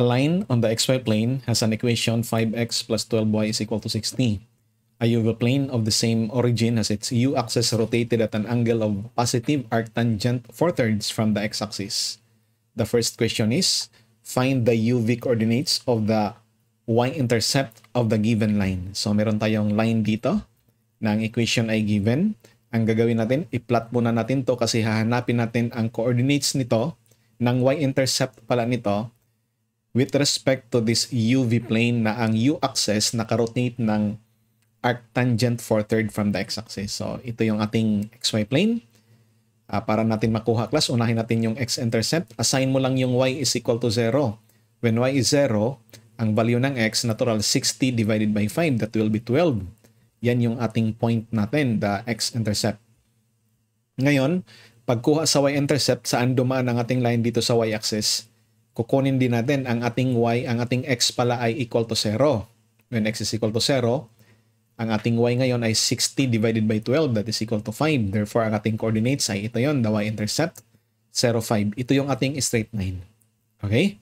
A line on the xy plane has an equation 5x plus 12y is equal to 60. A UV plane of the same origin has its u-axis rotated at an angle of positive arctangent 4 thirds from the x-axis. The first question is, find the UV coordinates of the y-intercept of the given line. So meron tayong line dito na ang equation ay given. Ang gagawin natin, i-plot muna natin to kasi hahanapin natin ang coordinates nito ng y-intercept pala nito with respect to this UV plane na ang U-axis nakarotate ng arc tangent 4 third from the x-axis. So, ito yung ating xy plane. Uh, para natin makuha class, unahin natin yung x-intercept. Assign mo lang yung y is equal to 0. When y is 0, ang value ng x, natural 60 divided by 5, that will be 12. Yan yung ating point natin, the x-intercept. Ngayon, pagkuha sa y-intercept, saan dumaan ang ating line dito sa y-axis? kukunin din natin ang ating y, ang ating x pala ay equal to 0. When x is equal to 0, ang ating y ngayon ay 60 divided by 12 that is equal to 5. Therefore, ang ating coordinates ay ito yon the y-intercept, 0,5. Ito yung ating straight line. Okay?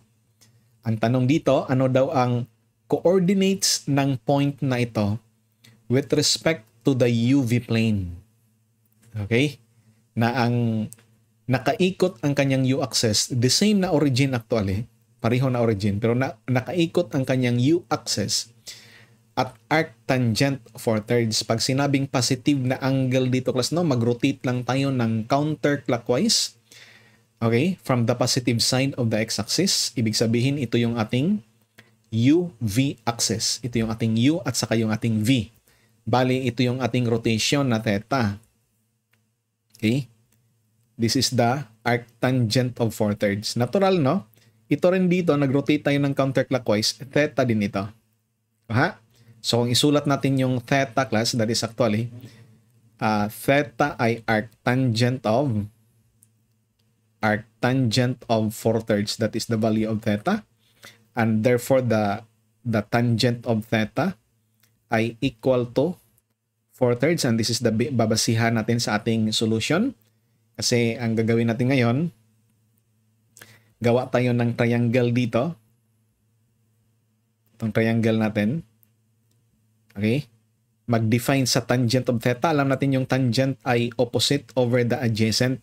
Ang tanong dito, ano daw ang coordinates ng point na ito with respect to the UV plane? Okay? Na ang nakaikot ang kanyang U-axis, the same na origin actually, pareho na origin, pero na, nakaikot ang kanyang U-axis at arc tangent 4 thirds. Pag sinabing positive na angle dito class, no, mag-rotate lang tayo ng counterclockwise. Okay, from the positive sign of the x-axis, ibig sabihin ito yung ating UV axis. Ito yung ating U at saka yung ating V. Bali, ito yung ating rotation na theta. Okay? This is the arctangent of 4 thirds. Natural, no? Ito rin dito, nag-rotate tayo ng counterclockwise. Theta din ito. Aha? So, kung isulat natin yung theta class, that is actually, uh, theta ay arctangent of arctangent of 4 thirds. That is the value of theta. And therefore, the, the tangent of theta ay equal to 4 thirds. And this is the babasihan natin sa ating solution. Kasi ang gagawin natin ngayon, gawa tayo ng triangle dito. Itong triangle natin. Okay? Mag-define sa tangent of theta. Alam natin yung tangent ay opposite over the adjacent.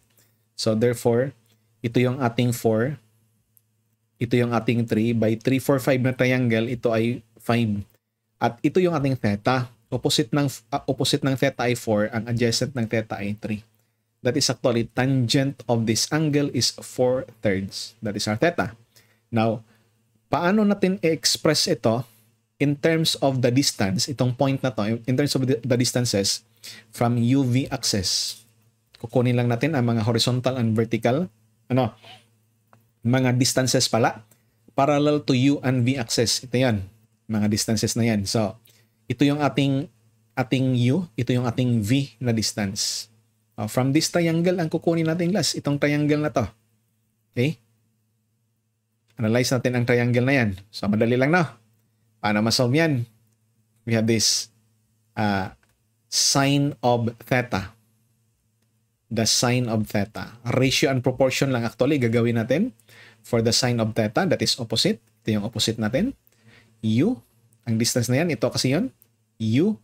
So therefore, ito yung ating 4. Ito yung ating 3. By 3, 4, 5 na triangle, ito ay 5. At ito yung ating theta. Opposite ng, uh, opposite ng theta ay 4. Ang adjacent ng theta ay 3 that is actually tangent of this angle is 4 thirds. That is our theta. Now, paano natin i-express ito in terms of the distance, itong point na to, in terms of the distances from UV axis. Kukunin lang natin ang mga horizontal and vertical, ano, mga distances pala, parallel to U and V axis. Ito yan, mga distances na yan. So, ito yung ating ating U, ito yung ating V na distance. Uh, from this triangle ang kukunin natin class, itong triangle na to. Okay? Analyze natin ang triangle na yan. So madali lang na. Paano masolve yan? We have this uh, sine of theta. The sine of theta. Ratio and proportion lang actually gagawin natin for the sine of theta that is opposite. Ito yung opposite natin. U. Ang distance na yan, ito kasi yon U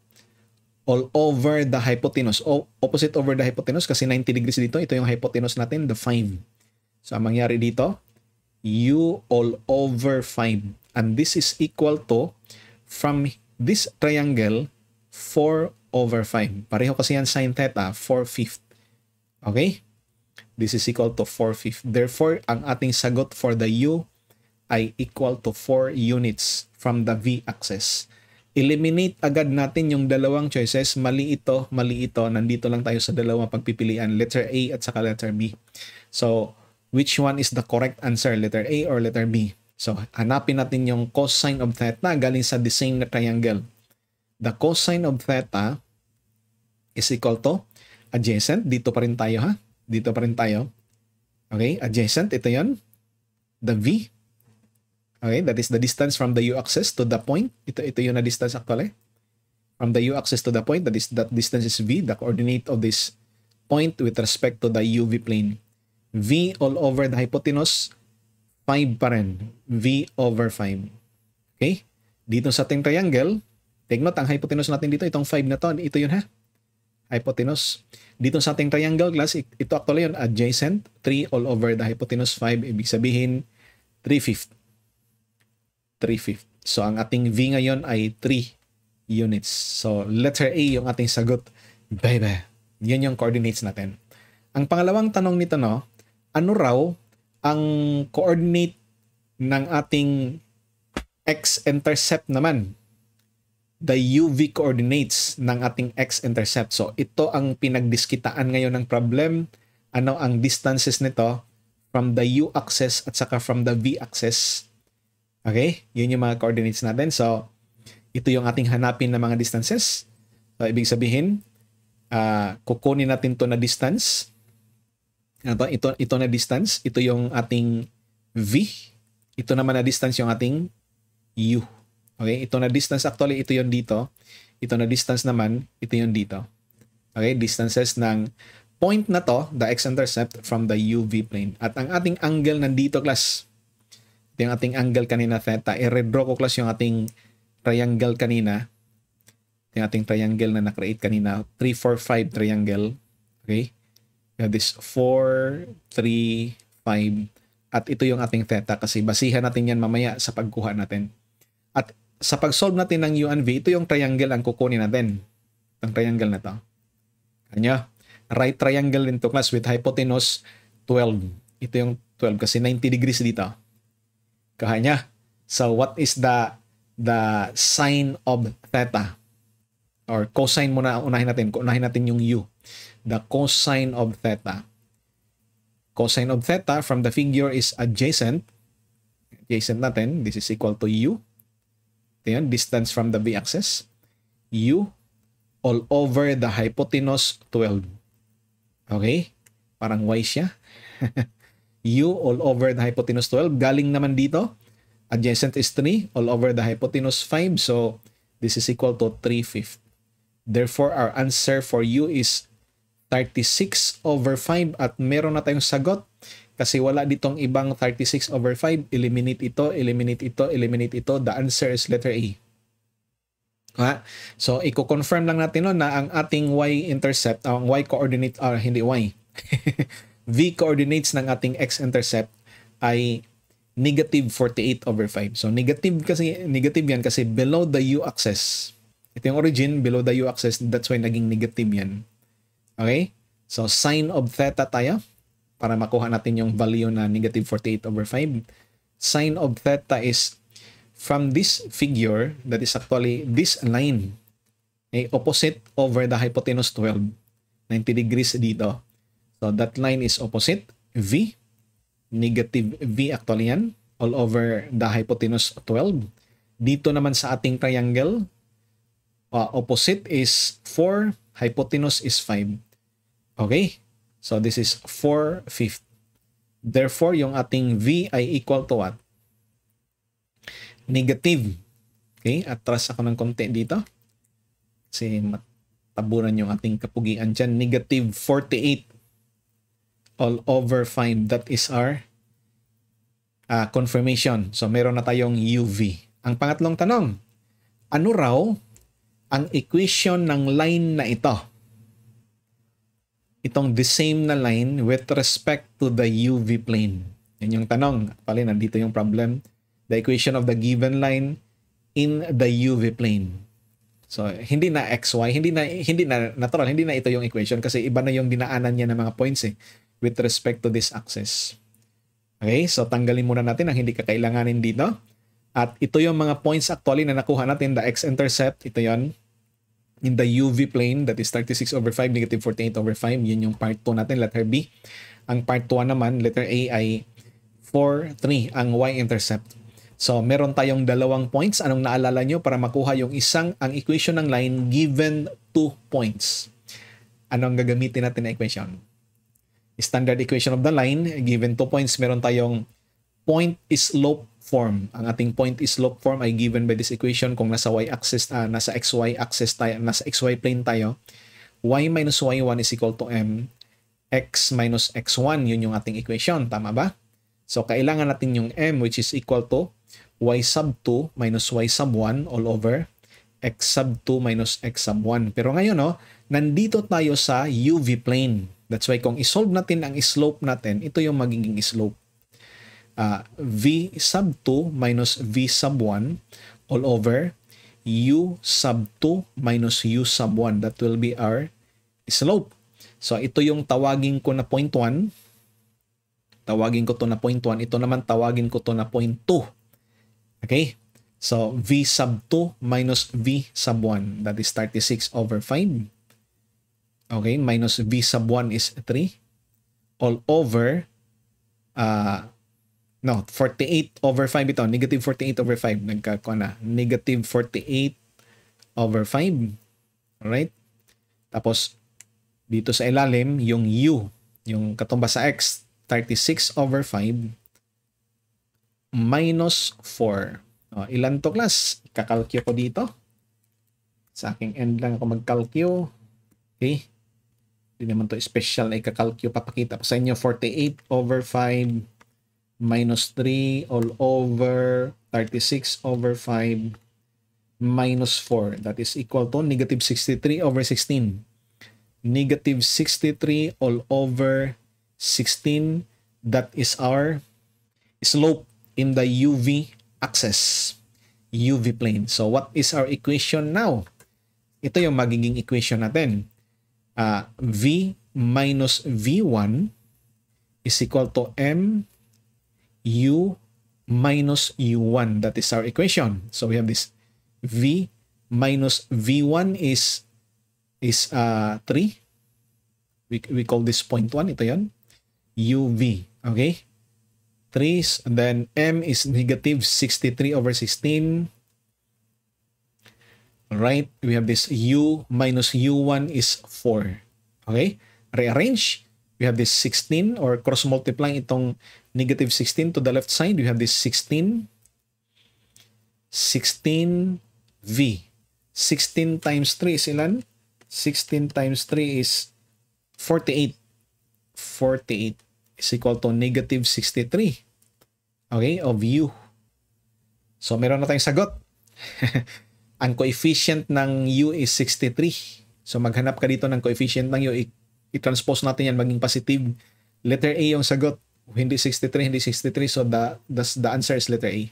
all over the hypotenuse. O, opposite over the hypotenuse kasi 90 degrees dito. Ito yung hypotenuse natin, the 5. So, ang mangyari dito, u all over 5. And this is equal to, from this triangle, 4 over 5. Pareho kasi yan sine theta, 4 fifth. Okay? This is equal to 4 fifth. Therefore, ang ating sagot for the u ay equal to 4 units from the v-axis eliminate agad natin yung dalawang choices. Mali ito, mali ito. Nandito lang tayo sa dalawang pagpipilian, letter A at saka letter B. So, which one is the correct answer, letter A or letter B? So, hanapin natin yung cosine of theta galing sa the same na triangle. The cosine of theta is equal to adjacent. Dito pa rin tayo ha. Dito pa rin tayo. Okay, adjacent. Ito yon The V Okay, that is the distance from the u-axis to the point. Ito, ito yung na-distance actually. From the u-axis to the point, that is that distance is v, the coordinate of this point with respect to the UV plane. V all over the hypotenuse, 5 pa rin. V over 5. Okay? Dito sa ating triangle, take note, ang hypotenuse natin dito, itong 5 na to, ito yun ha? Hypotenuse. Dito sa ating triangle class, ito actually yun, adjacent, 3 all over the hypotenuse 5, ibig sabihin, 3 fifth. 350. So ang ating V ngayon ay 3 units. So letter A yung ating sagot. Baby, yan yung coordinates natin. Ang pangalawang tanong nito no, ano raw ang coordinate ng ating x-intercept naman? The UV coordinates ng ating x-intercept. So ito ang pinagdiskitaan ngayon ng problem. Ano ang distances nito from the u-axis at saka from the v-axis Okay? Yun yung mga coordinates natin. So, ito yung ating hanapin na mga distances. So, ibig sabihin, uh, kukunin natin to na distance. Ito, ano ito, ito na distance. Ito yung ating V. Ito naman na distance yung ating U. Okay? Ito na distance. Actually, ito yung dito. Ito na distance naman. Ito yung dito. Okay? Distances ng point na to, the x-intercept, from the UV plane. At ang ating angle nandito, class, yung ating angle kanina theta, i-redraw eh, ko class yung ating triangle kanina. Yung ating triangle na na-create kanina. 3, 4, 5 triangle. Okay? We have this 4, 3, 5. At ito yung ating theta kasi basihan natin yan mamaya sa pagkuha natin. At sa pag-solve natin ng U and V, ito yung triangle ang kukunin natin. Itong triangle na to. Kanya, right triangle din to class with hypotenuse 12. Ito yung 12 kasi 90 degrees dito. Kahanya. So what is the the sine of theta? Or cosine muna unahin natin. Unahin natin yung u. The cosine of theta. Cosine of theta from the figure is adjacent. Adjacent natin. This is equal to u. Ito yun, distance from the b-axis. u all over the hypotenuse 12. Okay? Parang y siya. U all over the hypotenuse 12. Galing naman dito. Adjacent is 3 all over the hypotenuse 5. So, this is equal to 3 fifth. Therefore, our answer for U is 36 over 5 at meron na tayong sagot kasi wala ditong ibang 36 over 5. Eliminate ito, eliminate ito, eliminate ito. The answer is letter A. Ha? So, i-confirm lang natin no, na ang ating y-intercept, ang y-coordinate, or ah, hindi y, V coordinates ng ating x-intercept ay negative 48 over 5. So negative kasi negative yan kasi below the u-axis. Ito yung origin, below the u-axis, that's why naging negative yan. Okay? So sine of theta tayo para makuha natin yung value na negative 48 over 5. Sine of theta is from this figure that is actually this line. Okay? Opposite over the hypotenuse 12. 90 degrees dito. So that line is opposite V. Negative V actually yan. All over the hypotenuse 12. Dito naman sa ating triangle, uh, opposite is 4, hypotenuse is 5. Okay? So this is 4 fifth. Therefore, yung ating V ay equal to what? Negative. Okay? Atras ako ng konti dito. Kasi mataburan yung ating kapugian dyan. Negative 48 all over find that is our uh, confirmation. So meron na tayong UV. Ang pangatlong tanong, ano raw ang equation ng line na ito? Itong the same na line with respect to the UV plane. Yan yung tanong. Pali, nandito yung problem. The equation of the given line in the UV plane. So, hindi na XY, hindi na hindi na natural, hindi na ito yung equation kasi iba na yung dinaanan niya ng mga points eh with respect to this axis. Okay, so tanggalin muna natin ang hindi kakailanganin dito. At ito yung mga points actually na nakuha natin, the x-intercept, ito yon in the UV plane, that is 36 over 5, negative 48 over 5, yun yung part 2 natin, letter B. Ang part 1 naman, letter A ay 4, 3, ang y-intercept. So, meron tayong dalawang points. Anong naalala nyo para makuha yung isang, ang equation ng line given two points? Anong gagamitin natin na equation? standard equation of the line, given two points, meron tayong point slope form. Ang ating point slope form ay given by this equation kung nasa y-axis, uh, ah, nasa xy axis tayo, nasa xy plane tayo, y minus y1 is equal to m, x minus x1, yun yung ating equation. Tama ba? So, kailangan natin yung m which is equal to y sub 2 minus y sub 1 all over x sub 2 minus x sub 1. Pero ngayon, no, oh, nandito tayo sa UV plane. That's why kung isolve natin ang slope natin, ito yung magiging slope. Uh, v sub 2 minus V sub 1 all over U sub 2 minus U sub 1. That will be our slope. So ito yung tawagin ko na point 1. Tawagin ko to na point 1. Ito naman tawagin ko to na point 2. Okay? So V sub 2 minus V sub 1. That is 36 over 5 okay, minus v sub 1 is 3, all over, uh, no, 48 over 5 ito, negative 48 over 5, nagkakuha na, negative 48 over 5, alright? Tapos, dito sa ilalim, yung u, yung katumba sa x, 36 over 5, minus 4. O, ilan to class? Kakalkyo ko dito. Sa aking end lang ako magkalkyo. Okay. Hindi naman to special na ikakalkyo. Papakita ko sa inyo. 48 over 5 minus 3 all over 36 over 5 minus 4. That is equal to negative 63 over 16. Negative 63 all over 16. That is our slope in the UV axis. UV plane. So what is our equation now? Ito yung magiging equation natin uh, V minus V1 is equal to M U minus U1. That is our equation. So we have this V minus V1 is is uh, ah, 3. We, we call this point 1. Ito yan. UV. Okay? 3 is, and then M is negative 63 over 16. Alright? We have this u minus u1 is 4. Okay? Rearrange. We have this 16 or cross-multiplying itong negative 16 to the left side. We have this 16. 16v. 16 times 3 is ilan? 16 times 3 is 48. 48 is equal to negative 63. Okay? Of u. So, meron na tayong sagot. ang coefficient ng u is 63. So maghanap ka dito ng coefficient ng u, i-transpose natin yan maging positive. Letter A yung sagot. Hindi 63, hindi 63. So the, the, the answer is letter A.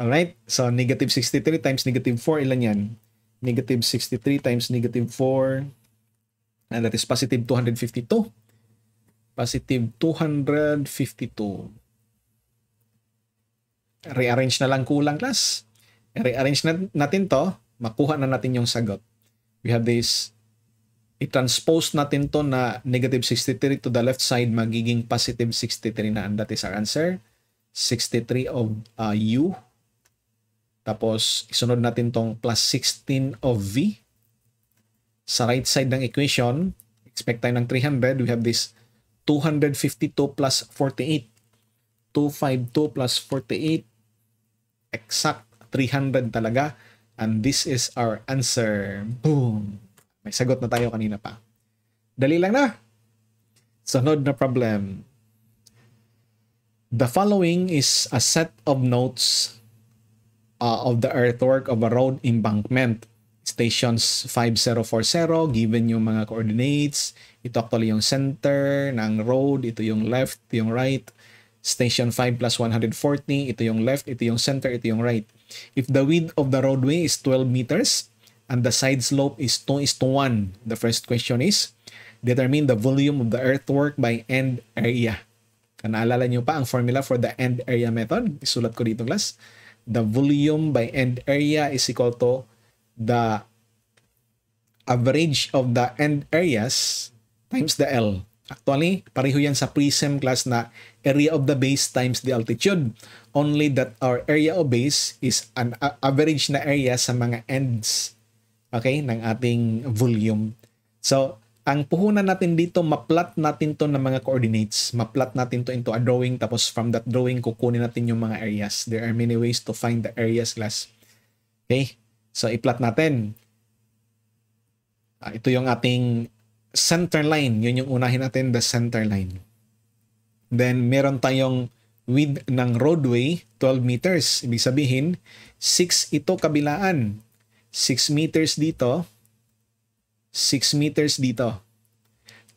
Alright? So negative 63 times negative 4, ilan yan? Negative 63 times negative 4. And that is positive 252. Positive 252. Rearrange na lang kulang class i-rearrange natin to, makuha na natin yung sagot. We have this, i-transpose natin to na negative 63 to the left side, magiging positive 63 na, and that is our answer. 63 of uh, U. Tapos, isunod natin tong plus 16 of V. Sa right side ng equation, expect tayo ng 300. We have this 252 plus 48. 252 plus 48. Exact 300 talaga. And this is our answer. Boom! May sagot na tayo kanina pa. Dali lang na! Sunod na problem. The following is a set of notes uh, of the earthwork of a road embankment. Stations 5040, given yung mga coordinates. Ito actually yung center ng road. Ito yung left, yung right. Station 5 plus 140, ito yung left, ito yung center, ito yung right. If the width of the roadway is 12 meters and the side slope is 2 is to 1, the first question is, determine the volume of the earthwork by end area. Naalala nyo pa ang formula for the end area method? Isulat ko dito class. The volume by end area is equal to the average of the end areas times the L. Actually, pareho yan sa prism class na area of the base times the altitude. Only that our area of base is an average na area sa mga ends okay, ng ating volume. So, ang puhunan natin dito, maplot natin to ng mga coordinates. Maplot natin to into a drawing. Tapos from that drawing, kukunin natin yung mga areas. There are many ways to find the areas class. Okay? So, iplot natin. Uh, ito yung ating center line, yun yung unahin natin, the center line. Then, meron tayong width ng roadway, 12 meters. Ibig sabihin, 6 ito kabilaan. 6 meters dito, 6 meters dito.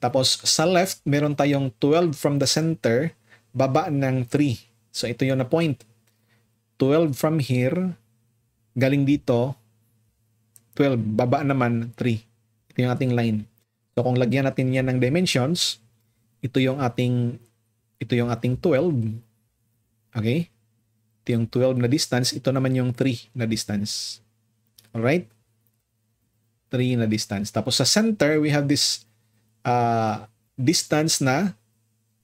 Tapos, sa left, meron tayong 12 from the center, baba ng 3. So, ito yung na point. 12 from here, galing dito, 12, baba naman, 3. Ito yung ating line. So kung lagyan natin yan ng dimensions, ito yung ating ito yung ating 12. Okay? Ito yung 12 na distance, ito naman yung 3 na distance. All right? 3 na distance. Tapos sa center, we have this uh, distance na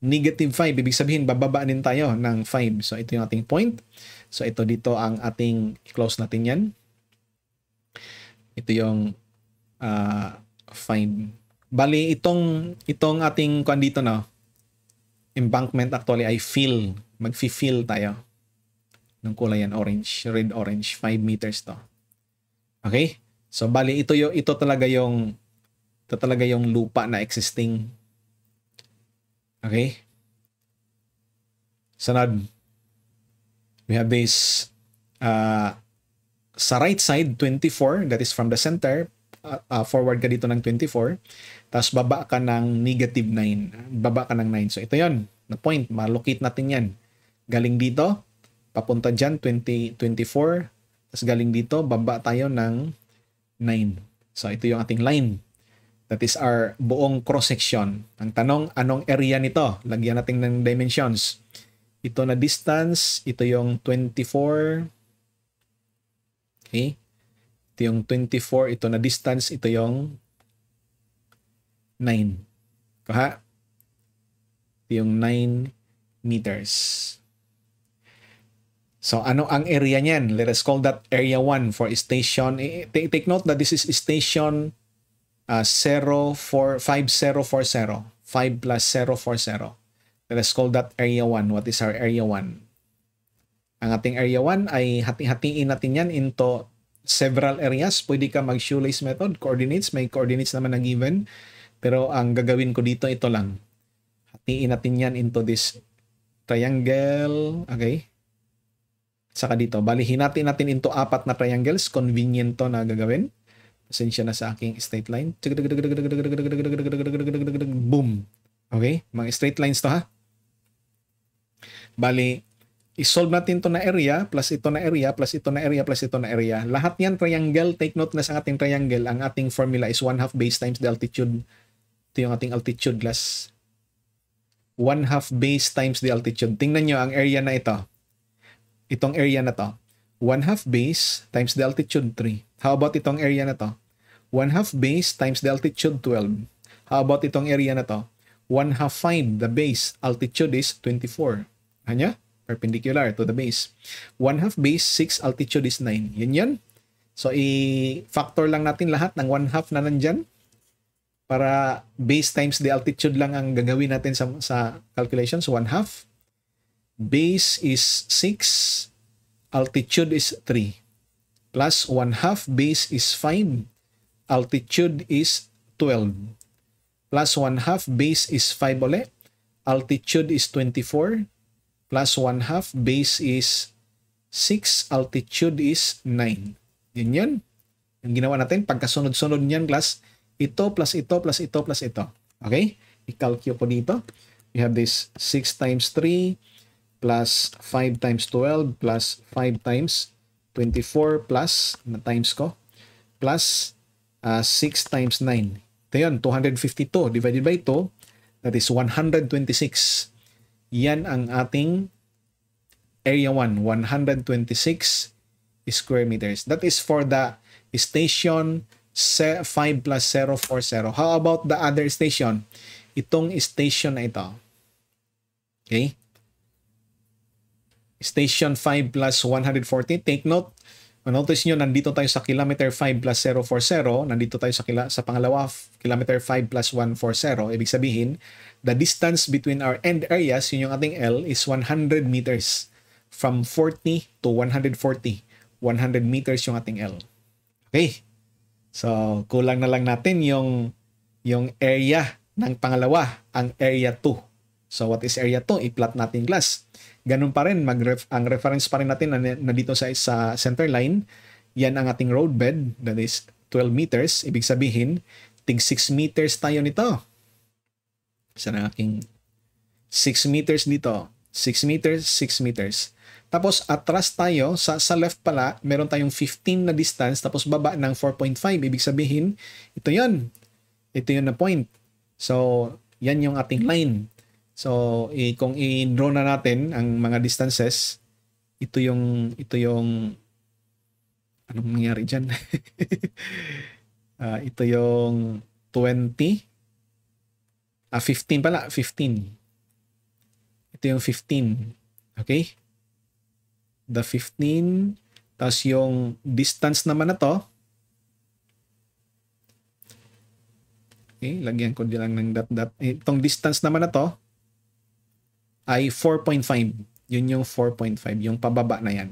negative 5. Ibig sabihin, bababa tayo ng 5. So, ito yung ating point. So, ito dito ang ating, i-close natin yan. Ito yung uh, 5. Bali, itong, itong ating kwan dito, no? Embankment actually ay fill. Mag-fill tayo. Ng kulay yan, orange. Red-orange. 5 meters to. Okay? So, bali, ito, yung, ito talaga yung ito talaga yung lupa na existing. Okay? Sanad. We have this uh, sa right side, 24, that is from the center, uh, uh, forward ka dito ng 24, tapos baba ka ng negative 9, baba ka ng 9. So ito yon na point, malocate natin yan. Galing dito, papunta dyan, 20, 24, tapos galing dito, baba tayo ng 9. So ito yung ating line. That is our buong cross-section. Ang tanong, anong area nito? Lagyan natin ng dimensions. Ito na distance, ito yung 24. Okay. Ito yung 24. Ito na distance. Ito yung 9. Kuha? Ito yung 9 meters. So ano ang area niyan? Let us call that area 1 for station. Take note that this is station uh, 0, 5040. 5 plus 040. Let us call that area 1. What is our area 1? Ang ating area 1 ay hati-hatiin natin yan into several areas. Pwede ka mag shoelace method, coordinates. May coordinates naman na given. Pero ang gagawin ko dito, ito lang. Hatiin natin yan into this triangle. Okay. Saka dito, balihin hinatin natin into apat na triangles. Convenient to na gagawin. Pasensya na sa aking straight line. Boom. Okay? Mga straight lines to ha. Bali, I-solve natin to na area, plus ito na area, plus ito na area, plus ito na area. Lahat yan triangle. Take note na sa ating triangle, ang ating formula is 1 half base times the altitude. Ito yung ating altitude glass. 1 half base times the altitude. Tingnan nyo ang area na ito. Itong area na to. 1 half base times the altitude 3. How about itong area na to? 1 half base times the altitude 12. How about itong area na to? 1 half 5. The base altitude is 24. Hanya? perpendicular to the base. 1 half base, 6 altitude is 9. Yun yan. So, i-factor lang natin lahat ng 1 half na nandyan para base times the altitude lang ang gagawin natin sa, sa calculation. So, 1 half. Base is 6. Altitude is 3. Plus 1 half base is 5. Altitude is 12. Plus 1 half base is 5 ulit. Altitude is 24 plus 1 half. Base is 6. Altitude is 9. Yun yun. Yung ginawa natin, pagkasunod-sunod niyan, class, ito plus ito plus ito plus ito. Okay? I-calculate po dito. We have this 6 times 3 plus 5 times 12 plus 5 times 24 plus, na times ko, plus uh, 6 times 9. Ito yun, 252 divided by 2, that is 126. Yan ang ating area 1, 126 square meters. That is for the station 5 plus 040. How about the other station? Itong station na ito. Okay? Station 5 plus 140. Take note, notice nyo, nandito tayo sa kilometer 5 plus 040. Nandito tayo sa, kila, sa pangalawa, kilometer 5 plus 140. Ibig sabihin, The distance between our end areas, yun yung ating L, is 100 meters. From 40 to 140. 100 meters yung ating L. Okay. So, kulang na lang natin yung, yung area ng pangalawa, ang area 2. So, what is area 2? I-plot natin glass. Ganun pa rin, mag -ref ang reference pa rin natin na, na dito sa, sa center line, yan ang ating roadbed, that is 12 meters. Ibig sabihin, tig 6 meters tayo nito sa ng aking 6 meters dito. 6 meters, 6 meters. Tapos atras tayo, sa, sa left pala, meron tayong 15 na distance, tapos baba ng 4.5. Ibig sabihin, ito yon Ito yon na point. So, yan yung ating line. So, i- kung i-draw na natin ang mga distances, ito yung, ito yung, anong nangyari dyan? uh, ito yung 20, Ah, 15 pala. 15. Ito yung 15. Okay? The 15. Tapos yung distance naman na to. Okay, lagyan ko din lang ng dot dot. Eh, itong distance naman na to ay 4.5. Yun yung 4.5, yung pababa na yan.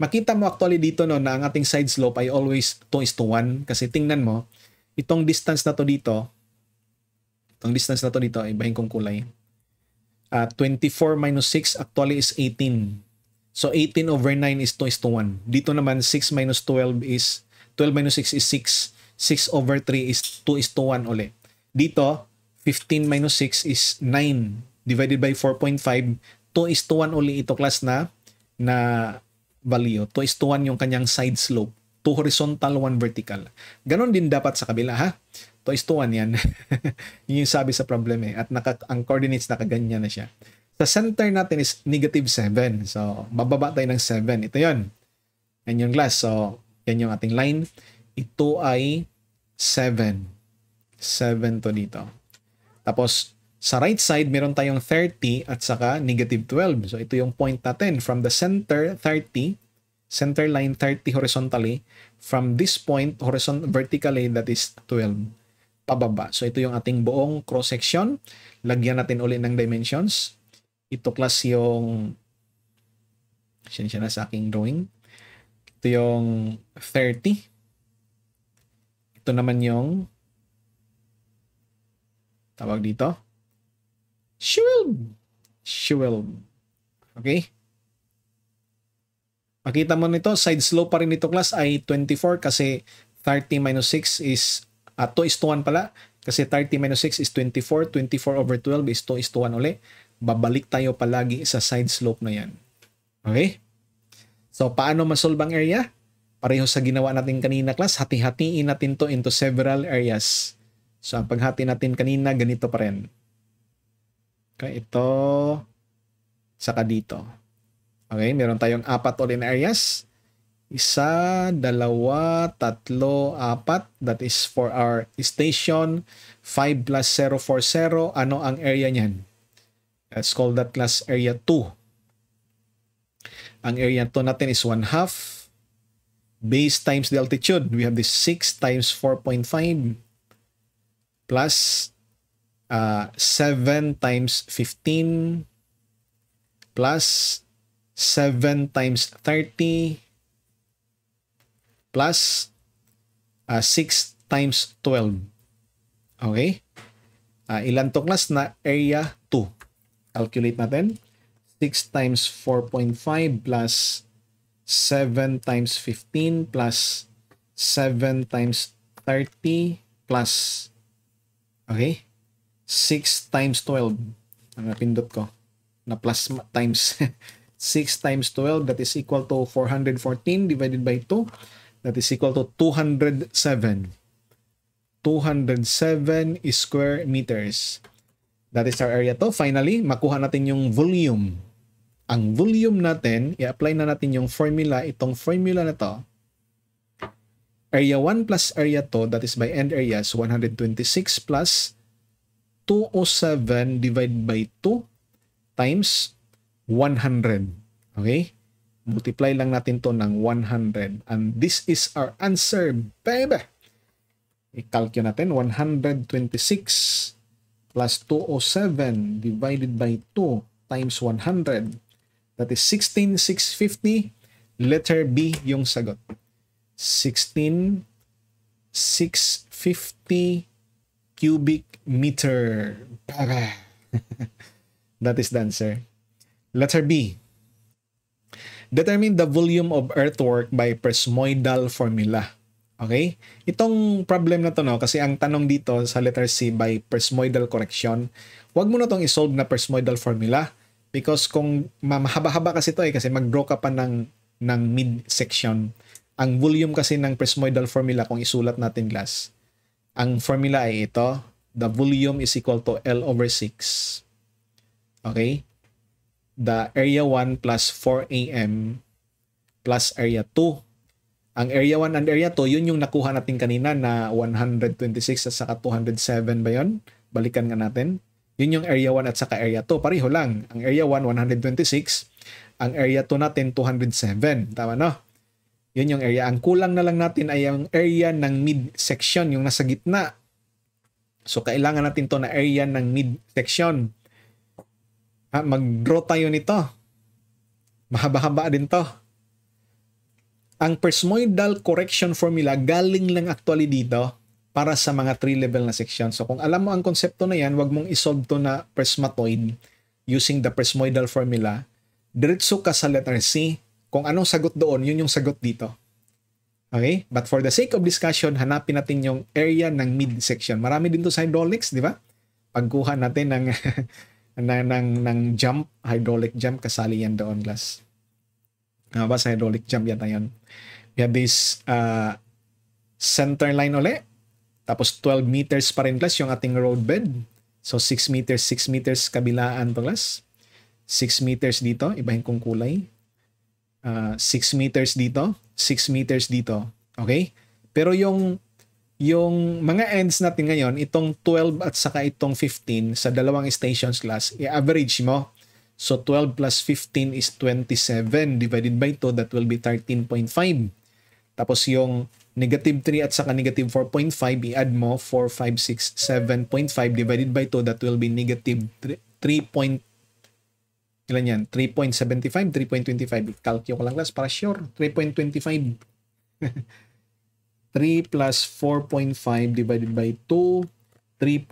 Makita mo actually dito no na ang ating side slope ay always 2 is to 1 kasi tingnan mo, itong distance na to dito ang distance na to dito, ibahin kong kulay. Uh, ah, 24 minus 6 actually is 18. So 18 over 9 is 2 is to 1. Dito naman 6 minus 12 is 12 minus 6 is 6. 6 over 3 is 2 is to 1 ulit. Dito 15 minus 6 is 9 divided by 4.5. 2 is to 1 uli ito class na na value. 2 is to 1 yung kanyang side slope. 2 horizontal, 1 vertical. Ganon din dapat sa kabila ha to Stuan yan. yun yung sabi sa problem eh. At naka, ang coordinates nakaganyan na siya. Sa center natin is negative 7. So, bababa tayo ng 7. Ito yon Yan yung glass. So, yan yung ating line. Ito ay 7. 7 to dito. Tapos, sa right side, meron tayong 30 at saka negative 12. So, ito yung point natin. From the center, 30 center line 30 horizontally. From this point, horizon vertically, that is 12 pababa. So ito yung ating buong cross section. Lagyan natin uli ng dimensions. Ito class yung Siyan na sa aking drawing. Ito yung 30. Ito naman yung tawag dito. Shield. Shield. Okay? Makita mo nito, side slope pa rin nito class ay 24 kasi 30 minus 6 is at ah, 2 is to 1 pala. Kasi 30 minus 6 is 24. 24 over 12 is 2 is to 1 uli. Babalik tayo palagi sa side slope na yan. Okay? So, paano masolve ang area? Pareho sa ginawa natin kanina class, hati-hatiin natin to into several areas. So, ang paghati natin kanina, ganito pa rin. Okay, ito, saka dito. Okay, meron tayong apat all na areas isa, dalawa, tatlo, apat. That is for our station. 5 plus 040. Ano ang area niyan? Let's call that class area 2. Ang area 2 natin is 1 half. Base times the altitude. We have this 6 times 4.5 plus uh, 7 times 15 plus 7 times 30 plus uh, 6 times 12. Okay? Uh, ilan to class na area 2? Calculate natin. 6 times 4.5 plus 7 times 15 plus 7 times 30 plus okay 6 times 12 ang napindot ko na plus times 6 times 12 that is equal to 414 divided by 2 That is equal to 207. 207 square meters. That is our area to. Finally, makuha natin yung volume. Ang volume natin, i-apply na natin yung formula. Itong formula na to, area 1 plus area 2, that is by end area, so 126 plus 207 divided by 2 times 100. Okay? Multiply lang natin to ng 100. And this is our answer, baby! I-calculate natin, 126 plus 207 divided by 2 times 100. That is 16,650. Letter B yung sagot. 16,650 cubic meter. Baga! that is the answer. Letter B. Determine the volume of earthwork by prismoidal formula. Okay? Itong problem na to, no, kasi ang tanong dito sa letter C by prismoidal correction, huwag mo na tong isolve na prismoidal formula because kung mahaba-haba kasi to eh, kasi mag-draw ka pa ng, ng mid-section. Ang volume kasi ng prismoidal formula kung isulat natin glass, ang formula ay ito, the volume is equal to L over 6. Okay? the area 1 plus 4 a.m. plus area 2. Ang area 1 and area 2, yun yung nakuha natin kanina na 126 at saka 207 ba yun? Balikan nga natin. Yun yung area 1 at saka area 2. Pareho lang. Ang area 1, 126. Ang area 2 natin, 207. Tama no? Yun yung area. Ang kulang na lang natin ay ang area ng midsection, yung nasa gitna. So, kailangan natin to na area ng midsection. Ah, mag-draw tayo nito. Mahaba-haba din to. Ang persmoidal correction formula galing lang actually dito para sa mga 3-level na section. So kung alam mo ang konsepto na yan, wag mong isolve to na persmatoid using the persmoidal formula. Diretso ka sa letter C. Kung anong sagot doon, yun yung sagot dito. Okay? But for the sake of discussion, hanapin natin yung area ng mid section. Marami din to sa hydraulics, di ba? Pagkuha natin ng ng, ng, ng jump, hydraulic jump, kasali yan doon, glass. Nga ah, ba? Sa hydraulic jump yan na yun. We have this uh, center line uli. Tapos 12 meters pa rin, glass, yung ating roadbed. So 6 meters, 6 meters kabilaan to, glass. 6 meters dito, ibahin kong kulay. Uh, ah, 6 meters dito, 6 meters dito. Okay? Pero yung yung mga ends natin ngayon, itong 12 at saka itong 15 sa dalawang stations class, i-average mo. So 12 plus 15 is 27 divided by 2, that will be 13.5. Tapos yung negative 3 at saka negative 4.5, i-add mo 4, 5, 6, 7.5 divided by 2, that will be negative 3. Ilan yan? 3.75, 3.25. Calculate ko lang last para sure. 3.25. 3 plus 4.5 divided by 2, 3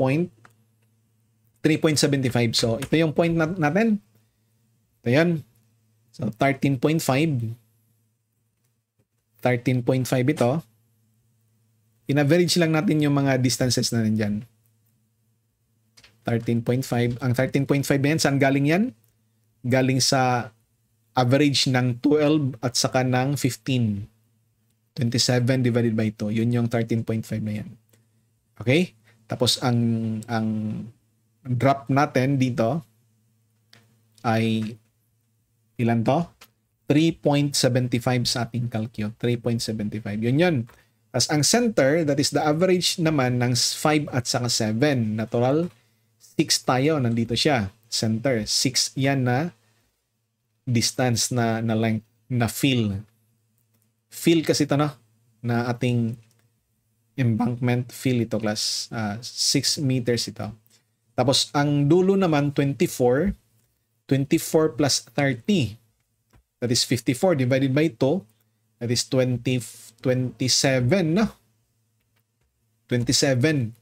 3.75. So, ito yung point natin. Ito yan. So, 13.5. 13.5 ito. In-average lang natin yung mga distances na nandyan. 13.5. Ang 13.5 na yan, saan galing yan? Galing sa average ng 12 at saka ng 15. 27 divided by 2, yun yung 13.5 na yan. Okay? Tapos ang ang drop natin dito ay ilan to? 3.75 sa ating calcio. 3.75. Yun yun. As ang center, that is the average naman ng 5 at saka 7. Natural, 6 tayo. Nandito siya. Center. 6 yan na distance na, na length, na fill feel kasi ito no, na ating embankment feel ito class. Uh, ah, 6 meters ito. Tapos ang dulo naman 24. 24 plus 30. That is 54 divided by 2. That is 20, 27 no? 27.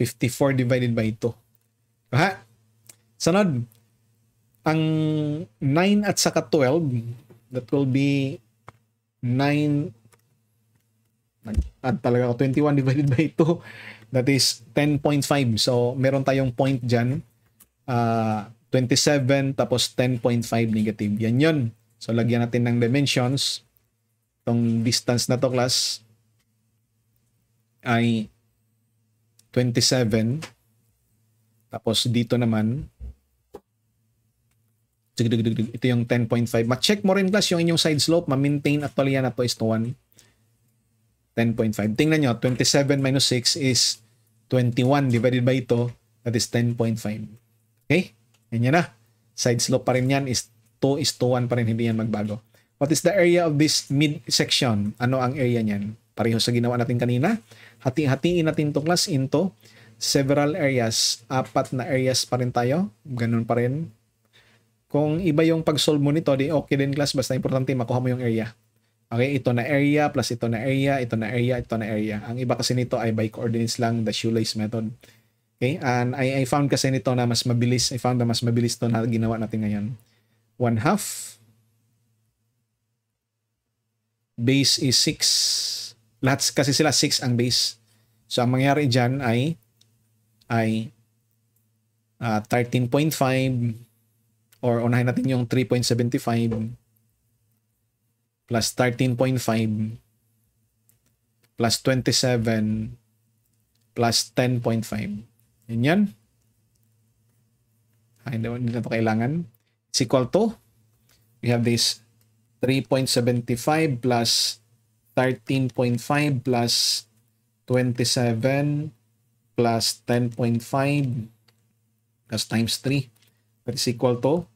54 divided by 2. Ha? Sunod, ang 9 at saka 12, that will be 9 nag-add talaga ako 21 divided by 2 that is 10.5 so meron tayong point dyan uh, ah, 27 tapos 10.5 negative yan yun so lagyan natin ng dimensions tong distance na to class ay 27 tapos dito naman ito yung 10.5. Ma-check mo rin class yung inyong side slope. Ma-maintain actually yan na to is to 1. 10.5. Tingnan nyo, 27 minus 6 is 21 divided by ito. That is 10.5. Okay? Yan yan na. Side slope pa rin yan is 2 is to 1 pa rin. Hindi yan magbago. What is the area of this mid section? Ano ang area niyan? Pareho sa ginawa natin kanina. Hati-hatiin natin to class into several areas. Apat na areas pa rin tayo. Ganun pa rin. Kung iba yung pag-solve mo nito, di okay din class, basta importante makuha mo yung area. Okay, ito na area, plus ito na area, ito na area, ito na area. Ang iba kasi nito ay by coordinates lang, the shoelace method. Okay, and I, I found kasi nito na mas mabilis, I found na mas mabilis to na ginawa natin ngayon. One half. Base is 6. Lahat kasi sila 6 ang base. So ang mangyari dyan ay ay uh, ah, 13.5 or unahin natin yung 3.75 plus 13.5 plus 27 plus 10.5. Yun yan. Ay, ah, hindi, hindi na ito kailangan. It's equal to, we have this 3.75 plus 13.5 plus 27 plus 10.5 plus times 3 That is equal to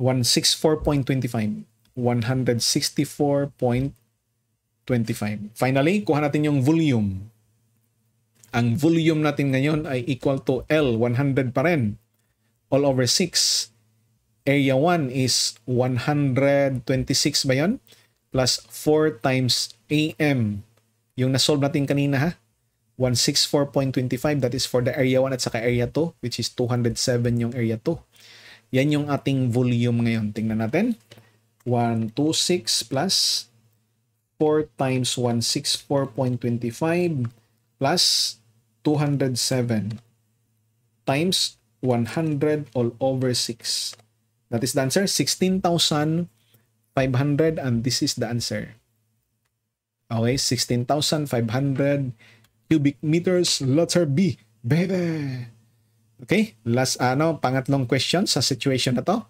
164.25. 164.25. Finally, kuha natin yung volume. Ang volume natin ngayon ay equal to L, 100 pa rin. All over 6. Area 1 is 126 ba yun? Plus 4 times AM. Yung nasolve natin kanina ha. 164.25, that is for the area 1 at saka area 2, which is 207 yung area 2. Yan yung ating volume ngayon. Tingnan natin. 126 plus 4 times 164.25 plus 207 times 100 all over 6. That is the answer, 16,500 and this is the answer. Okay, 16,500 cubic meters, letter B, baby! Okay? Last ano, pangatlong question sa situation na to.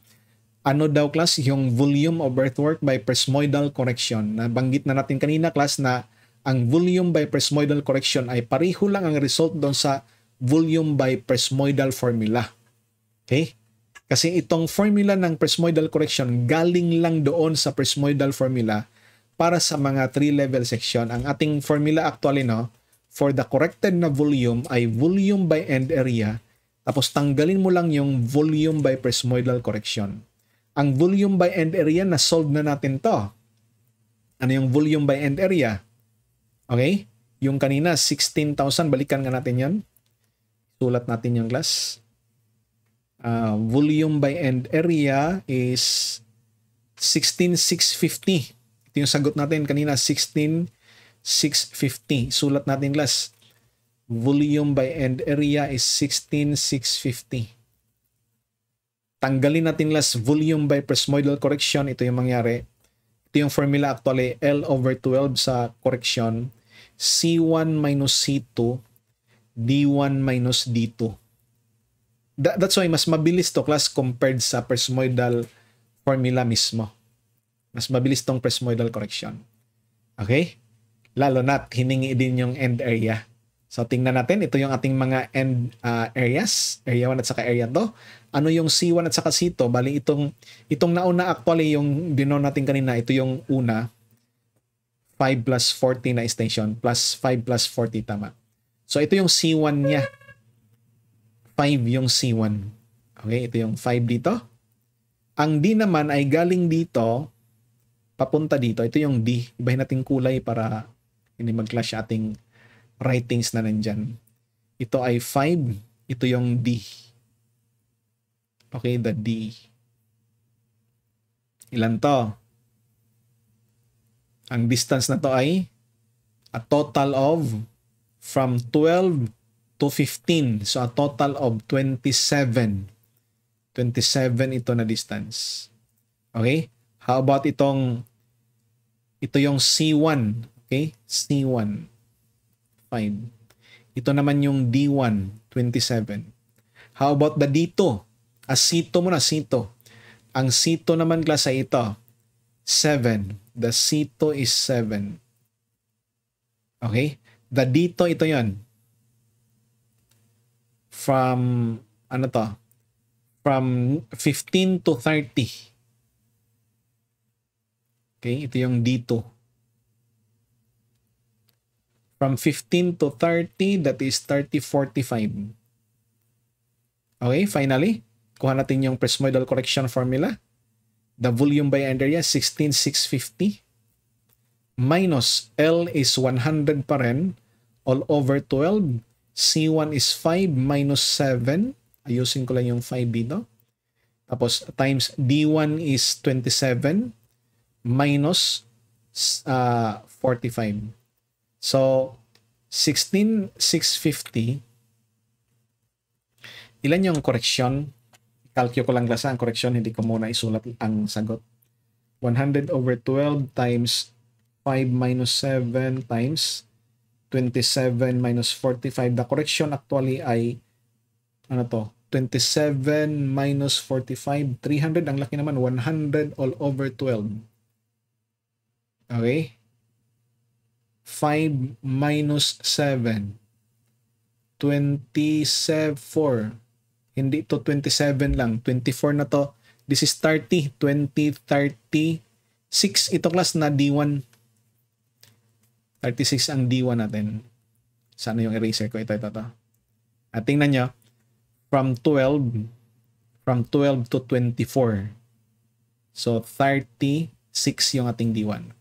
Ano daw class yung volume of earthwork by prismoidal correction? Nabanggit na natin kanina class na ang volume by prismoidal correction ay pareho lang ang result doon sa volume by prismoidal formula. Okay? Kasi itong formula ng prismoidal correction galing lang doon sa prismoidal formula para sa mga 3-level section. Ang ating formula actually no, for the corrected na volume ay volume by end area tapos tanggalin mo lang yung volume by prismoidal correction. Ang volume by end area, na-solve na natin to. Ano yung volume by end area? Okay? Yung kanina, 16,000. Balikan nga natin yan. Sulat natin yung class. Uh, ah, volume by end area is 16,650. Ito yung sagot natin kanina, 16,650. Sulat natin class volume by end area is 16,650. Tanggalin natin last volume by prismoidal correction. Ito yung mangyari. Ito yung formula actually, L over 12 sa correction. C1 minus C2, D1 minus D2. That, that's why mas mabilis to class compared sa prismoidal formula mismo. Mas mabilis tong prismoidal correction. Okay? Lalo na't hiningi din yung end area. So tingnan natin, ito yung ating mga end uh, areas, area 1 at saka area 2. Ano yung C1 at saka C2? Bali itong itong nauna actually yung dinon natin kanina, ito yung una 5 plus 40 na extension plus 5 plus 40 tama. So ito yung C1 niya. 5 yung C1. Okay, ito yung 5 dito. Ang D naman ay galing dito papunta dito. Ito yung D. Ibahin natin kulay para hindi mag-clash ating writings na nandyan. Ito ay 5. Ito yung D. Okay, the D. Ilan to? Ang distance na to ay a total of from 12 to 15. So a total of 27. 27 ito na distance. Okay? How about itong ito yung C1, okay? C1 fine. Ito naman yung D1, 27. How about the dito? Asito muna, sito. Ang sito naman klasa ito, 7. The sito is 7. Okay? The dito, ito yon From, ano to? From 15 to 30. Okay? Ito yung dito. From 15 to 30, that is 30.45. Okay, finally, kuha natin yung Presmoidal correction formula. The volume by area, 16,650 minus L is 100 pa rin all over 12. C1 is 5 minus 7. Ayusin ko lang yung 5 dito. Tapos times D1 is 27 minus uh, 45. So, 16,650. Ilan yung correction? Kalkyo ko lang lasa ang correction. Hindi ko muna isulat ang sagot. 100 over 12 times 5 minus 7 times 27 minus 45. The correction actually ay ano to? 27 minus 45. 300. Ang laki naman. 100 all over 12. Okay? 5 minus 7. 24. Hindi to 27 lang. 24 na to. This is 30. 20, 30. 6 ito class na D1. 36 ang D1 natin. Sana yung eraser ko. Ito, ito, ito. At tingnan nyo. From 12. From 12 to 24. So 36 yung ating D1.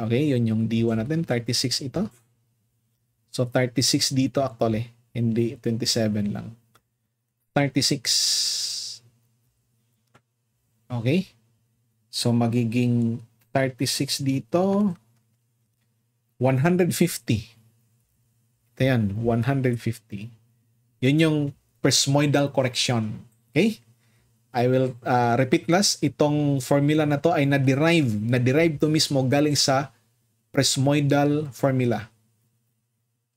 Okay, yun yung D1 natin. 36 ito. So, 36 dito actually. Hindi, 27 lang. 36. Okay. So, magiging 36 dito. 150. Ito yan, 150. Yun yung prismoidal correction. Okay? I will uh, repeat last, itong formula na to ay na-derive, na-derive to mismo galing sa Presmoidal formula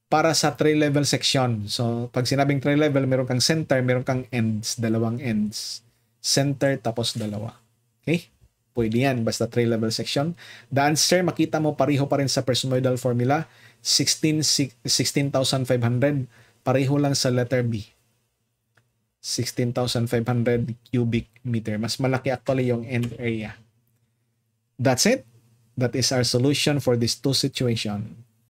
para sa three-level section. So, pag sinabing three-level, meron kang center, meron kang ends, dalawang ends. Center, tapos dalawa. Okay? Pwede yan, basta three-level section. The answer, makita mo, pareho pa rin sa Presmoidal formula, 16,500, 16, pareho lang sa letter B. 16,500 cubic meter. Mas malaki actually yung end area. That's it. That is our solution for these two situation.